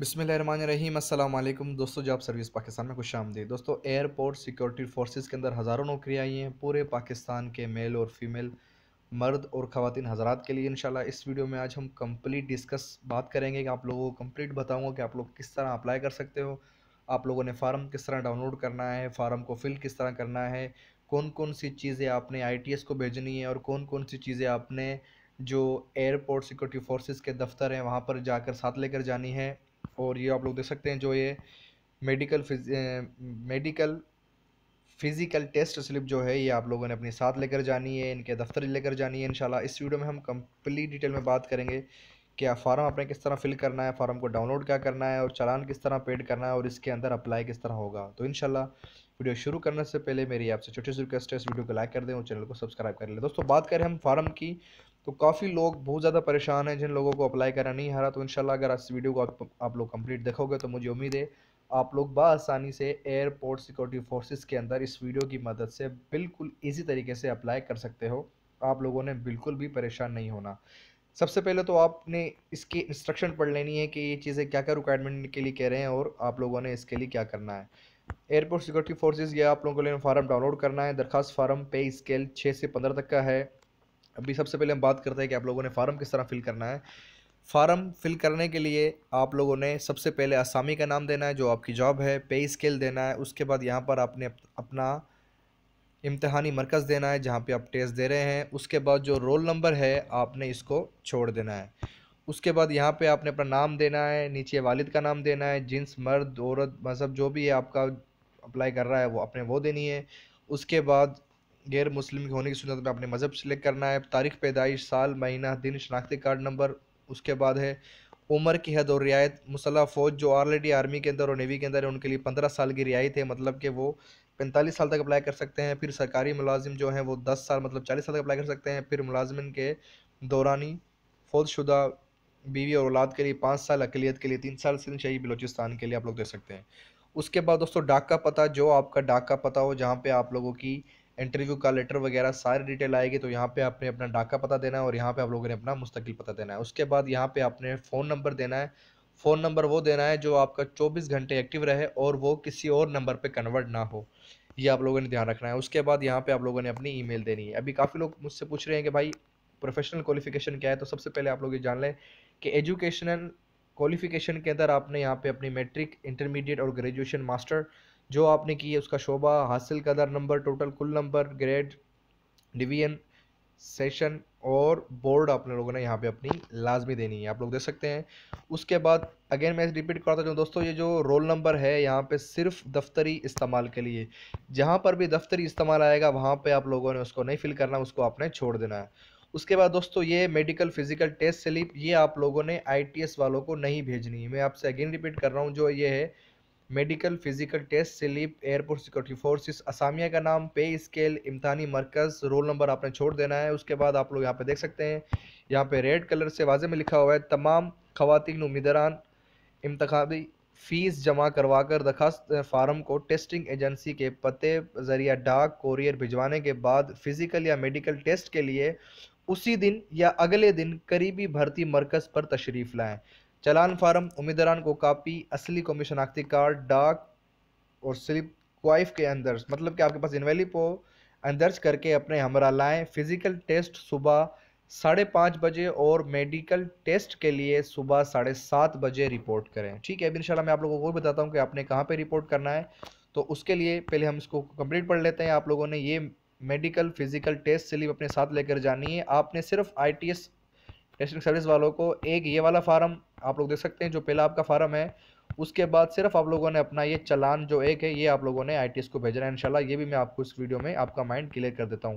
बिसमीम अल्लाम दोस्तों जॉब सर्विस पाकिस्तान में खुश आमदी दोस्तों एयरपोर्ट सिक्योरिटी फोर्सेस के अंदर हज़ारों नौकरियाँ आई हैं पूरे पाकिस्तान के मेल और फीमेल मर्द और ख़ातन हज़रात के लिए इन इस वीडियो में आज हम कंप्लीट डिस्कस बात करेंगे कि आप लोगों को कम्प्लीट बताऊँगा कि आप लोग किस तरह अप्लाई कर सकते हो आप लोगों ने फार्म किस तरह डाउनलोड करना है फार्म को फिल किस तरह करना है कौन कौन सी चीज़ें आपने आई को भेजनी है और कौन कौन सी चीज़ें आपने जो एयरपोर्ट सिक्योरिटी फोर्सेस के दफ्तर हैं वहाँ पर जाकर साथ लेकर जानी है और ये आप लोग देख सकते हैं जो ये मेडिकल फिज मेडिकल फिज़िकल टेस्ट स्लिप जो है ये आप लोगों ने अपने साथ लेकर जानी है इनके दफ्तर लेकर जानी है इनशाला इस वीडियो में हम कंप्लीट डिटेल में बात करेंगे क्या फार्म आपने किस तरह फिल करना है फार्म को डाउनलोड क्या करना है और चालान किस तरह पेड करना है और इसके अंदर अप्लाई किस तरह होगा तो इन वीडियो शुरू करने से पहले मेरी आपसे छोटी सी रिक्वेस्ट है इस वीडियो को लाइक कर दें और चैनल को सब्सक्राइब कर लें दोस्तों बात करें हम फार्म की तो काफ़ी लोग बहुत ज़्यादा परेशान हैं जिन लोगों को अप्लाई करना नहीं आ रहा तो इन अगर इस वीडियो को आप, आप लोग कंप्लीट देखोगे तो मुझे उम्मीद है आप लोग बसानी से एयरपोर्ट सिक्योरिटी फोर्सेज के अंदर इस वीडियो की मदद से बिल्कुल ईजी तरीके से अप्लाई कर सकते हो आप लोगों ने बिल्कुल भी परेशान नहीं होना सबसे पहले तो आपने इसकी इंस्ट्रक्शन पढ़ लेनी है कि ये चीज़ें क्या क्या रिक्वायरमेंट के लिए कह रहे हैं और आप लोगों ने इसके लिए क्या करना है एयरपोर्ट सिक्योरिटी फोर्सेज या आप लोगों को लेना फार्म डाउनलोड करना है दरखास्त फार्म पे स्केल छः से पंद्रह तक का है अभी सबसे पहले हम बात करते हैं कि आप लोगों ने फार्म किस तरह फिल करना है फार्म फिल करने के लिए आप लोगों ने सबसे पहले आसामी का नाम देना है जो आपकी जॉब है पे स्केल देना है उसके बाद यहाँ पर आपने अपना इम्तहानी मरकज़ देना है जहाँ पे आप टेस्ट दे रहे हैं उसके बाद जो रोल नंबर है आपने इसको छोड़ देना है उसके बाद यहाँ पे आपने अपना नाम देना है नीचे वालिद का नाम देना है जिन्स मर्द औरत मज़हब जो भी है आपका अप्लाई कर रहा है वो अपने वो देनी है उसके बाद गैर मुस्लिम के होने की सूरत में अपने मज़हब सेलेक्ट करना है तारीख़ पैदाइश साल महीना दिन शनाख्ती कार्ड नंबर उसके बाद है उम्र की हद और रियायत मुसलह फ़ौज जो ऑलरेडी आर्मी के अंदर और नेवी के अंदर है उनके लिए पंद्रह साल की रियायत है मतलब कि वो पैंतालीस साल तक अप्लाई कर सकते हैं फिर सरकारी मुलाजिम जो हैं वो दस साल मतलब चालीस साल तक अप्लाई कर सकते हैं फिर मुलाजमन के दौरानी फौज शुदा बीवी और औलाद के लिए पाँच साल अकलीत के लिए तीन साल सिंध शही बलोचिस्तान के लिए आप लोग दे सकते हैं उसके बाद दोस्तों डाक का पता जो आपका डाक का पता हो जहाँ पे आप लोगों की इंटरव्यू का लेटर वगैरह सारी डिटेल आएगी तो यहाँ पे आपने अपना डाक का पता देना है और यहाँ पे आप लोगों ने अपना मुस्तकिल पता देना है उसके बाद यहाँ पे आपने फ़ोन नंबर देना है फ़ोन नंबर वो देना है जो आपका 24 घंटे एक्टिव रहे और वो किसी और नंबर पर कन्वर्ट ना हो ये आप लोगों ने ध्यान रखना है उसके बाद यहाँ पर आप लोगों ने अपनी ई देनी है अभी काफ़ी लोग मुझसे पूछ रहे हैं कि भाई प्रोफेशनल क्वालिफिकेशन क्या है तो सबसे पहले आप लोग ये जान लें कि एजुकेशनल क्वालिफिकेशन के अंदर आपने यहाँ पे अपनी मैट्रिक इंटरमीडिएट और ग्रेजुएशन मास्टर जो आपने की है उसका शोबा हासिल कदर नंबर टोटल कुल नंबर ग्रेड डिवीजन सेशन और बोर्ड आपने लोगों ने यहाँ पे अपनी लाजमी देनी है आप लोग दे सकते हैं उसके बाद अगेन मैं रिपीट करता हूँ दोस्तों ये जो रोल नंबर है यहाँ पे सिर्फ दफ्तरी इस्तेमाल के लिए जहाँ पर भी दफ्तरी इस्तेमाल आएगा वहाँ पे आप लोगों ने उसको नहीं फिल करना उसको आपने छोड़ देना है उसके बाद दोस्तों ये मेडिकल फिजिकल टेस्ट स्लिप ये आप लोगों ने आईटीएस वालों को नहीं भेजनी है मैं आपसे अगेन रिपीट कर रहा हूँ जो ये है medical physical test slip airport security forces असामिया का नाम पे स्केल इम्तानी मरकज़ रोल नंबर आपने छोड़ देना है उसके बाद आप लोग यहाँ पे देख सकते हैं यहाँ पे रेड कलर से वाजे में लिखा हुआ है तमाम खातिन उम्मीदरान इम्तबी फ़ीस जमा करवा कर दरखास्त फार्म को टेस्टिंग एजेंसी के पते ज़रिया डाक कोरियर भिजवाने के बाद फ़िज़िकल या मेडिकल टेस्ट के लिए उसी दिन या अगले दिन करीबी भर्ती मरकज़ पर तशरीफ़ लाएं चलान फार्म उम्मीदवार को कापी असली कौमी शनाख्ती कार्ड डाक और स्लिप क्वाइफ के अंदर मतलब कि आपके पास इनवेलिप हो अंदर्ज करके अपने हमरा लाएँ फिज़िकल टेस्ट सुबह साढ़े पाँच बजे और मेडिकल टेस्ट के लिए सुबह साढ़े सात बजे रिपोर्ट करें ठीक है अब इंशाल्लाह मैं आप लोगों को बताता हूँ कि आपने कहाँ पे रिपोर्ट करना है तो उसके लिए पहले हम इसको कंप्लीट पढ़ लेते हैं आप लोगों ने ये मेडिकल फिजिकल टेस्ट स्लिप अपने साथ लेकर जानी है आपने सिर्फ आई टेस्टिंग सर्विस वालों को एक ये वाला फार्म आप लोग देख सकते हैं जो पहला आपका फार्म है उसके बाद सिर्फ आप लोगों ने अपना ये चलान जो एक है ये आप लोगों ने आई को भेजना है इनशाला ये भी मैं आपको इस वीडियो में आपका माइंड क्लियर कर देता हूँ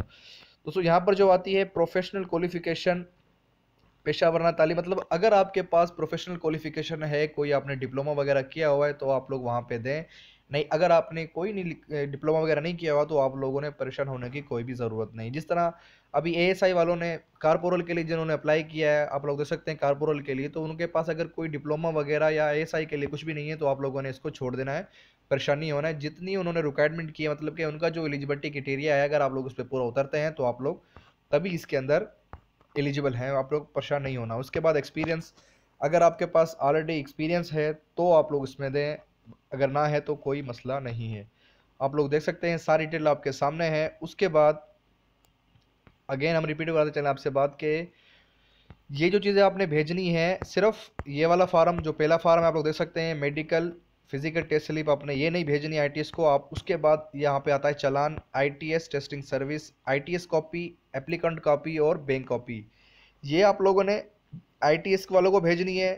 दोस्तों यहाँ पर जो आती है प्रोफेशनल क्वालिफिकेशन पेशा वरना ताली मतलब अगर आपके पास प्रोफेशनल क्वालिफिकेशन है कोई आपने डिप्लोमा वगैरह किया हुआ है तो आप लोग वहाँ पे दें नहीं अगर आपने कोई नहीं डिप्लोमा वगैरह नहीं किया हुआ तो आप लोगों ने परेशान होने की कोई भी ज़रूरत नहीं जिस तरह अभी एएसआई वालों ने कारपोरल के लिए जिन्होंने अप्लाई किया है आप लोग देख सकते हैं कारपोरल के लिए तो उनके पास अगर कोई डिप्लोमा वगैरह या ए के लिए कुछ भी नहीं है तो आप लोगों ने इसको छोड़ देना है परेशानी होना है जितनी उन्होंने रिक्वायरमेंट की है मतलब कि उनका जो एलिजिबिलिटी क्रिटेरिया है अगर आप लोग उस पर पूरा उतरते हैं तो आप लोग तभी इसके अंदर एलिजिबल हैं आप लोग परेशान नहीं होना उसके बाद एक्सपीरियंस अगर आपके पास ऑलरेडी एक्सपीरियंस है तो आप लोग इसमें दें अगर ना है तो कोई मसला नहीं है आप लोग देख सकते हैं सारी डिटेल आपके सामने है उसके बाद अगेन हम रिपीट करते चले आपसे बात के ये जो चीज़ें आपने भेजनी है सिर्फ ये वाला फार्म जो पहला फार्म है आप लोग देख सकते हैं मेडिकल फिजिकल टेस्ट स्लिप आपने ये नहीं भेजनी आईटीएस को आप उसके बाद यहाँ पे आता है challan ITS testing service ITS copy applicant copy और बैंक कॉपी ये आप लोगों ने आईटीएस वालों को भेजनी है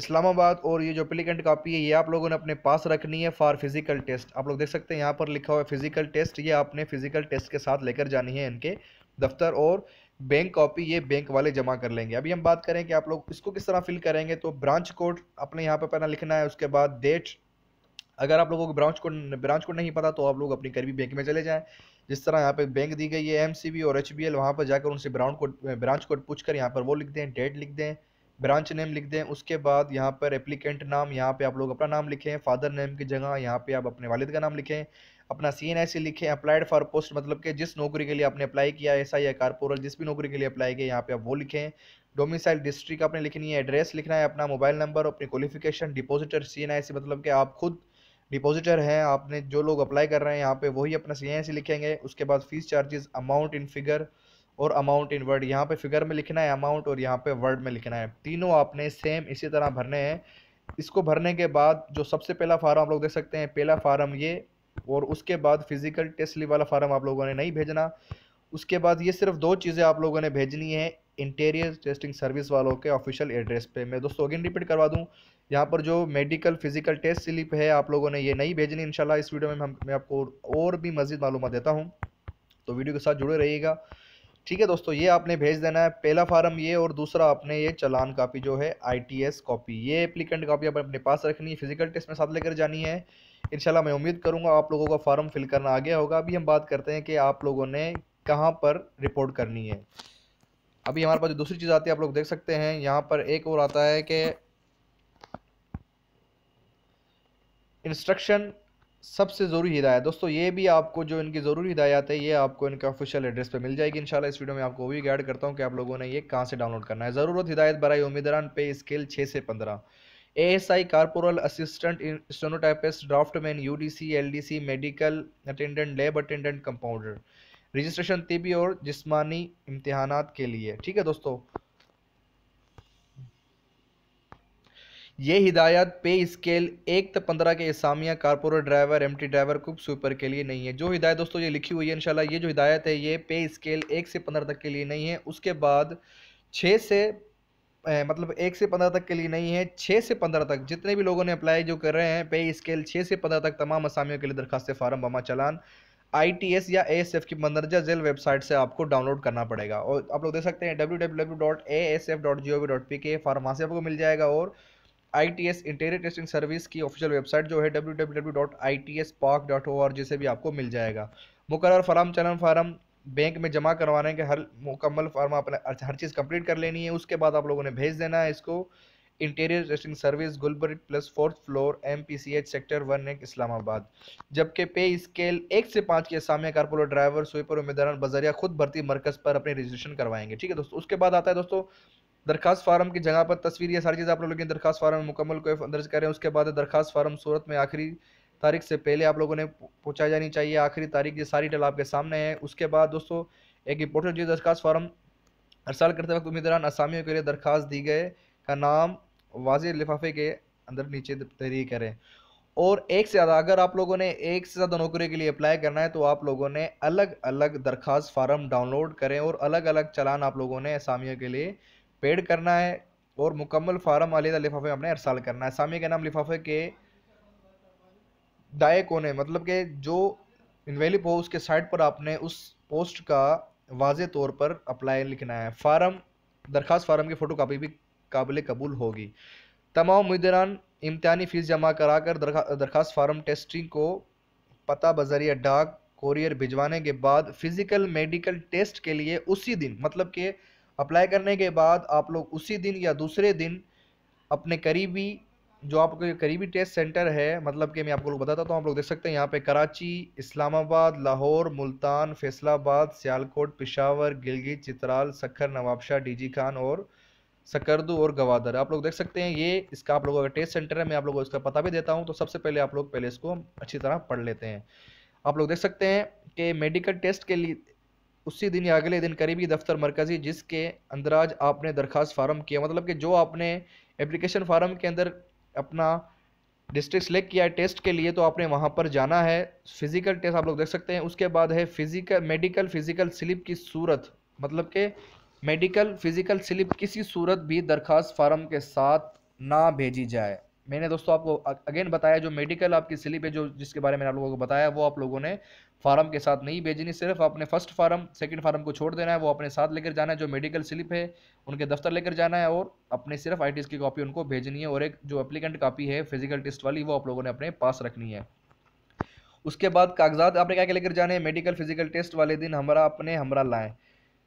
इस्लामाबाद और ये जो अपलिकेंट कापी है ये आप लोगों ने अपने पास रखनी है फॉर फिजिकल टेस्ट आप लोग देख सकते हैं यहाँ पर लिखा हुआ है फिजिकल टेस्ट ये आपने फिजिकल टेस्ट के साथ लेकर जानी है इनके दफ्तर और बैंक कॉपी ये बैंक वाले जमा कर लेंगे अभी हम बात करें कि आप लोग इसको किस तरह फिल करेंगे तो ब्रांच कोड अपने यहाँ पर पहला लिखना है उसके बाद डेट अगर आप लोगों को ब्रांच कोड ब्रांच कोड नहीं पता तो आप लोग अपनी करीबी बैंक में चले जाएँ जिस तरह यहाँ पे बैंक दी गई है एम और एच बी वहाँ पर जाकर उनसे ब्रांच कोड ब्रांच कोड पूछ कर यहाँ पर वो लिख दें डेट लिख दें ब्रांच नेम लिख दें उसके बाद यहाँ पर एप्लीकेंट नाम यहाँ पे आप लोग अपना नाम लिखें फादर नेम की जगह यहाँ पे आप अपने वालिद का नाम लिखें अपना सी एन आई सी लिखें अप्लाइड फॉर पोस्ट मतलब कि जिस नौकरी के लिए आपने अप्लाई किया ऐसा या कारपोरल जिस भी नौकरी के लिए अप्लाई किया यहाँ पे आप वो लिखें डोमिसाइल डिस्ट्रिक्ट आपने लिखनी है एड्रेस लिखना है अपना मोबाइल नंबर अपनी qualification depositor C N I C मतलब कि आप खुद डिपोजिटर हैं आपने जो लोग अप्लाई कर रहे हैं यहाँ पे वही अपना सी एन आई सी लिखेंगे उसके बाद fees charges amount in figure और अमाउंट इन वर्ड यहाँ पे फिगर में लिखना है अमाउंट और यहाँ पे वर्ड में लिखना है तीनों आपने सेम इसी तरह भरने हैं इसको भरने के बाद जो सबसे पहला फार्म आप लोग देख सकते हैं पहला फार्म ये और उसके बाद फिजिकल टेस्ट ली वाला फार्म आप लोगों ने नहीं भेजना उसके बाद ये सिर्फ दो चीज़ें आप लोगों ने भेजनी है इंटेरियर टेस्टिंग सर्विस वालों के ऑफिशियल एड्रेस पे मैं दोस्तों अगेन रिपीट करवा दूं यहाँ पर जो मेडिकल फिजिकल टेस्ट स्लिप है आप लोगों ने ये नहीं भेजनी इंशाल्लाह इस वीडियो में हम मैं आपको और भी मज़ीद मालूम देता हूँ तो वीडियो के साथ जुड़े रहिएगा ठीक है दोस्तों ये आपने भेज देना है पहला फार्म ये और दूसरा आपने ये चलान कापी जो है आईटीएस कॉपी ये एप्लीकेंट कापी आप अपने पास रखनी है फिजिकल टेस्ट में साथ लेकर जानी है इनशाला मैं उम्मीद करूँगा आप लोगों का फॉर्म फिल करना आ गया होगा अभी हम बात करते हैं कि आप लोगों ने कहाँ पर रिपोर्ट करनी है अभी हमारे पास जो दूसरी चीज़ आती है आप लोग देख सकते हैं यहाँ पर एक और आता है कि इंस्ट्रक्शन सबसे ज़रूरी हिदायत दोस्तों ये भी आपको जो इनकी ज़रूरी हिदायत है ये आपको इनका ऑफिशियल एड्रेस पे मिल जाएगी इंशाल्लाह इस वीडियो में आपको वो भी गाइड करता हूँ कि आप लोगों ने ये कहाँ से डाउनलोड करना है ज़रूरत हिदायत बरए उम्मीदान पे स्केल छः से पंद्रह A S I corporal assistant stenotypist draftsman U D C L D C medical attendant lab attendant compounder registration तिबी और जिसमानी इम्तहान के लिए ठीक है दोस्तों ये हिदायत पे स्केल एक तो पंद्रह के इसामिया corporate driver MT driver cook super के लिए नहीं है जो हिदायत दोस्तों ये लिखी हुई है इनशाला ये जो हिदायत है ये पे स्केल एक से पंद्रह तक के लिए नहीं है उसके बाद छः से मतलब एक से पंद्रह तक के लिए नहीं है छः से पंद्रह तक जितने भी लोगों ने अप्लाई जो कर रहे हैं पे स्केल छः से पंद्रह तक तमाम असामियों के लिए दरखास्त फार्म बमा चलान एस या एफ की मंदरजा जेल वेबसाइट से आपको डाउनलोड करना पड़ेगा और आप लोग देख सकते हैं W W W dot A S F dot G O V dot P K form वहाँ से आपको मिल जाएगा और आईटीएस इंटीरियर टेस्टिंग सर्विस की ऑफिशियल वेबसाइट जो है डब्ल्यू से भी आपको मिल जाएगा मुकर फार्म चलन फार्म बैंक में जमा करवाने के हर मुकम्मल फार्म आपने हर चीज़ कंप्लीट कर लेनी है उसके बाद आप लोगों ने भेज देना है इसको interior testing service Gulberg plus fourth floor M P C H sector one एक इस्लामाबाद जबकि पे स्केल एक से पाँच के सामने कारपोलो ड्राइवर स्वीपर उम्मीदवार बजरिया खुद भर्ती मरकज़ पर अपनी रजिस्ट्रेशन करवाएंगे ठीक है दोस्तों उसके बाद आता है दोस्तों दरखास्त फार्म की जगह पर तस्वीर यह सारी चीज़ आप लोग लेकिन दरखास्त फार्म मुकम्मल को दर्ज करें उसके बाद दरखास्त फार्म सूरत में आखिरी तारीख से पहले आप लोगों ने पहुँचाई जानी चाहिए आखिरी तारीख ये सारी डेल आपके सामने है उसके बाद दोस्तों एक इंपॉर्टेंट चीज़ दरखास्त फार्म हर साल करते वक्त उम्मीदवार असामियों के लिए दरखास्त दी गए का नाम वाज लिफाफे के अंदर नीचे तहरी करें और एक से ज़्यादा अगर आप लोगों ने एक से ज़्यादा नौकरी के लिए अप्लाई करना है तो आप लोगों ने अलग अलग दरखास्त फार्म डाउनलोड करें और अलग अलग चलान आप लोगों ने असामियों के लिए पेड करना है और मुकम्मल फार्म आलिदा लिफाफे में आपने अरसाल करना है सामी के नाम लिफाफे के दाए कोने मतलब के जो इनवेलिप हो उसके साइट पर आपने उस पोस्ट का वाज तौर पर अप्लाई लिखना है फार्म दरख्वास्त फार्म की फ़ोटो कापी भी काबिल कबूल होगी तमाम उम्मीदान इम्तहानी फ़ीस जमा करा कर दरख्वास्त फार्म टेस्टिंग को पता बजरिया डाक कोरियर भिजवाने के बाद फ़िज़िकल मेडिकल टेस्ट के लिए उसी दिन मतलब के अप्लाई करने के बाद आप लोग उसी दिन या दूसरे दिन अपने करीबी जो आपके करीबी टेस्ट सेंटर है मतलब कि मैं आप लोग बताता हूँ तो आप लोग देख सकते हैं यहाँ पे कराची इस्लामाबाद लाहौर मुल्तान फैसलाबाद सियालकोट पिशावर गिलगित चित्राल सखर नवाबशाह डीजी खान और सकरदू और गवादर आप लोग देख सकते हैं ये इसका आप लोगों का टेस्ट सेंटर है मैं आप लोगों को इसका पता भी देता हूँ तो सबसे पहले आप लोग पहले इसको अच्छी तरह पढ़ लेते हैं आप लोग देख सकते हैं कि मेडिकल टेस्ट के लिए उसी दिन या अगले दिन करीबी दफ्तर मरकज़ी जिसके अंदराज आपने दरख्वास्त फार्म किया मतलब कि जो आपने एप्लीकेशन फार्म के अंदर अपना डिस्ट्रिक्ट सेलेक्ट किया है टेस्ट के लिए तो आपने वहाँ पर जाना है फिज़िकल टेस्ट आप लोग देख सकते हैं उसके बाद है फिज़िकल मेडिकल फिज़िकल स्लिप की सूरत मतलब कि मेडिकल फिज़िकल स्लिप किसी सूरत भी दरख्वास्त फार्म के साथ ना भेजी जाए मैंने दोस्तों आपको अगेन बताया जो मेडिकल आपकी स्लिप है जो जिसके बारे में आप लोगों को बताया वो आप लोगों ने फार्म के साथ नहीं भेजनी सिर्फ आपने फर्स्ट फार्म सेकंड फार्म को छोड़ देना है वो अपने साथ लेकर जाना है जो मेडिकल स्लिप है उनके दफ्तर लेकर जाना है और अपने सिर्फ आई की कॉपी उनको भेजनी है और एक जो अप्लीकेंट कापी है फिजिकल टेस्ट वाली वो आप लोगों ने अपने पास रखनी है उसके बाद कागजात आपने क्या क्या लेकर जाने हैं मेडिकल फिजिकल टेस्ट वाले दिन हमारा अपने हमारा लाएँ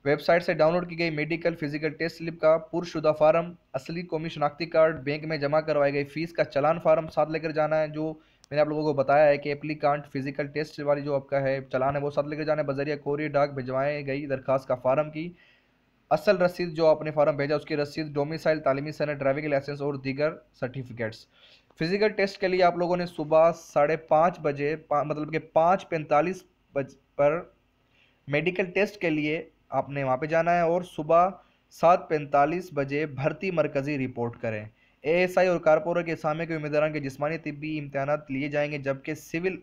वेबसाइट से डाउनलोड की गई मेडिकल फिजिकल टेस्ट स्लिप का पुरशुदा फार्म असली कौमी शनाख्ती कार्ड बैंक में जमा करवाई गई फीस का चलान फार्म साथ लेकर जाना है जो मैंने आप लोगों को बताया है कि एप्लीकांट फिजिकल टेस्ट वाली जो आपका है चलान है वो साथ लेकर जाना है बजरिया कोरियर डाक भिजवाए गई दरखास्त का फार्म की असल रसीद जो आपने फार्म भेजा उसकी रसीद डोमिसाइल तालीमी सैनिक ड्राइविंग लाइसेंस और दीगर सर्टिफिकेट्स फिजिकल टेस्ट के लिए आप लोगों ने सुबह साढ़े पाँच बजे पा, मतलब कि पाँच पैंतालीस बज पर मेडिकल टेस्ट के लिए आपने वहाँ पे जाना है और सुबह सात पैंतालीस बजे भर्ती मरकज़ी रिपोर्ट करें एएसआई और कारपोरेट के सामे के उम्मीदवार के जिसमानी तबी इम्तहान लिए जाएंगे जबकि सिविल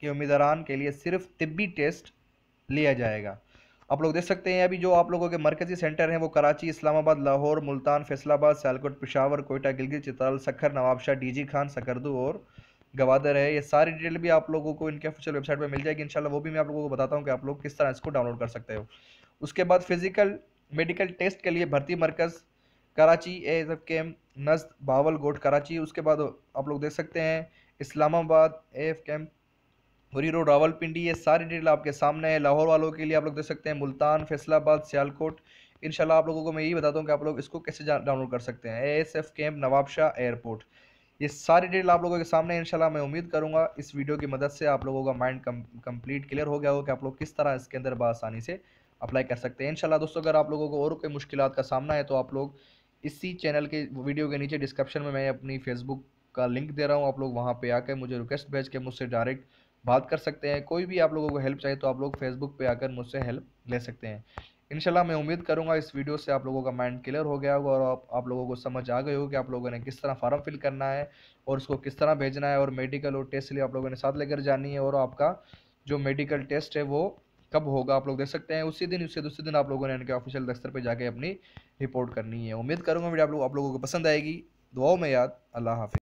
के उम्मीदवार के लिए सिर्फ तबी टेस्ट लिया जाएगा आप लोग देख सकते हैं अभी जो आप लोगों के मरकज़ी सेंटर हैं वो कराची इस्लामाबाद लाहौर मुल्तान फैसलाबाद सियालकोट पिशावर कोयटा गिलगित चित्राल सखर नवाबशाह डीजी खान सकरदू और गवादर है ये सारी डिटेल भी आप लोगों को इनके ऑफिशियल वेबसाइट पे मिल जाएगी इंशाल्लाह वो भी मैं आप लोगों को बताता हूँ कि आप लोग किस तरह इसको डाउनलोड कर सकते हो उसके बाद फिजिकल मेडिकल टेस्ट के लिए भर्ती मरकज़ कराची ए एफ के एम नज बावल गोट कराची उसके बाद आप लोग देख सकते हैं इस्लामाबाद ए एफ एम हुरी रोड रावलपिंडी ये सारी डिटेल आपके सामने है लाहौर वालों के लिए आप लोग देख सकते हैं मुल्तान फैसलाबाद सियालकोट इनशाला आप लोगों को मैं यही बताता हूँ कि आप लोग इसको कैसे डाउनलोड कर सकते हैं A S F camp Nawabshah airport ये सारी डिटेल आप लोगों के सामने इनशाला मैं उम्मीद करूँगा इस वीडियो की मदद से आप लोगों का माइंड कम क्लियर हो गया हो कि आप लोग किस तरह इसके अंदर बसानी से अप्लाई कर सकते हैं इनशाला दोस्तों अगर आप लोगों को और कोई मुश्किल का सामना है तो आप लोग इसी चैनल के वीडियो के नीचे डिस्क्रिप्शन में मैं अपनी फेसबुक का लिंक दे रहा हूँ आप लोग वहाँ पर आकर मुझे रिक्वेस्ट भेज के मुझसे डायरेक्ट बात कर सकते हैं कोई भी आप लोगों को हेल्प चाहिए तो आप लोग फेसबुक पे आकर मुझसे हेल्प ले सकते हैं इनशाला मैं उम्मीद करूँगा इस वीडियो से आप लोगों का माइंड क्लियर हो गया होगा और आप, आप लोगों को समझ आ गई हो कि आप लोगों ने किस तरह फार्म फिल करना है और उसको किस तरह भेजना है और मेडिकल और टेस्ट लिए आप लोगों ने साथ लेकर जानी है और आपका जो मेडिकल टेस्ट है वो कब होगा आप लोग देख सकते हैं उसी दिन उससे दूसरे दिन आप लोगों ने इनके ऑफिशियल दफ्तर पर जाके अपनी रिपोर्ट करनी है उम्मीद करूँगा वीडियो आप लोग आप लोगों को पसंद आएगी दुआओं में याद अल्लाह हाफि